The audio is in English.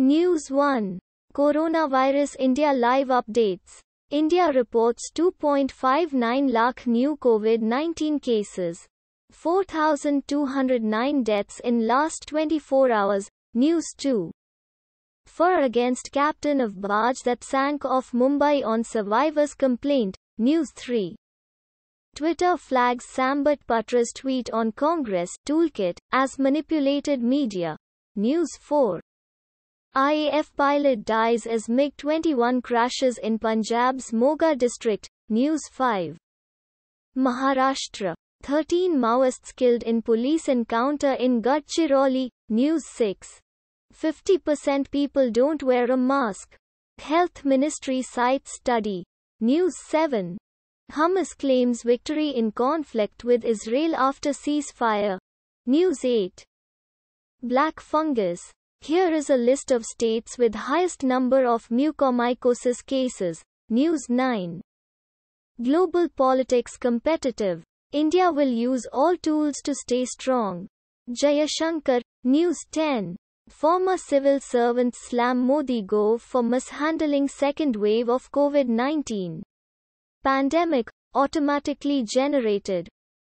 News 1. Coronavirus India Live Updates. India reports 2.59 lakh new COVID-19 cases. 4,209 deaths in last 24 hours. News 2. Fur against captain of barge that sank off Mumbai on survivors complaint. News 3. Twitter flags Sambat Patra's tweet on Congress toolkit as manipulated media. News 4. IAF pilot dies as MiG-21 crashes in Punjab's Moga district, News 5. Maharashtra. 13 Maoists killed in police encounter in Gadchiroli, News 6. 50% people don't wear a mask. Health Ministry cites study. News 7. Hamas claims victory in conflict with Israel after ceasefire. News 8. Black fungus. Here is a list of states with highest number of mucormycosis cases. News 9. Global politics competitive. India will use all tools to stay strong. Jayashankar, News 10. Former civil servants slam Modi go for mishandling second wave of COVID-19. Pandemic, automatically generated.